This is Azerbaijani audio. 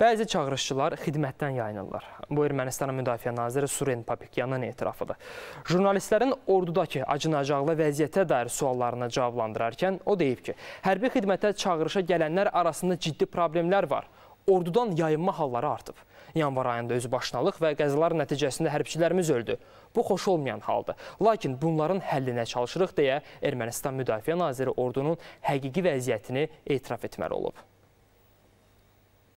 Bəzi çağırışçılar xidmətdən yayınırlar. Bu Ermənistanın müdafiə naziri Suren Papikyanın etirafıdır. Jurnalistlərin ordudakı acınacaqlı vəziyyətə dair suallarını cavablandırarkən o deyib ki, hərbi xidmətə çağırışa gələnlər arasında ciddi problemlər var. Ordudan yayınma halları artıb. Yanvar ayında özbaşınalıq və qəzalar nəticəsində hərbçilərimiz öldü. Bu xoş olmayan haldır. Lakin bunların həllinə çalışırıq deyə Ermənistan Müdafiə Naziri ordunun həqiqi vəziyyətini etiraf etməli olub.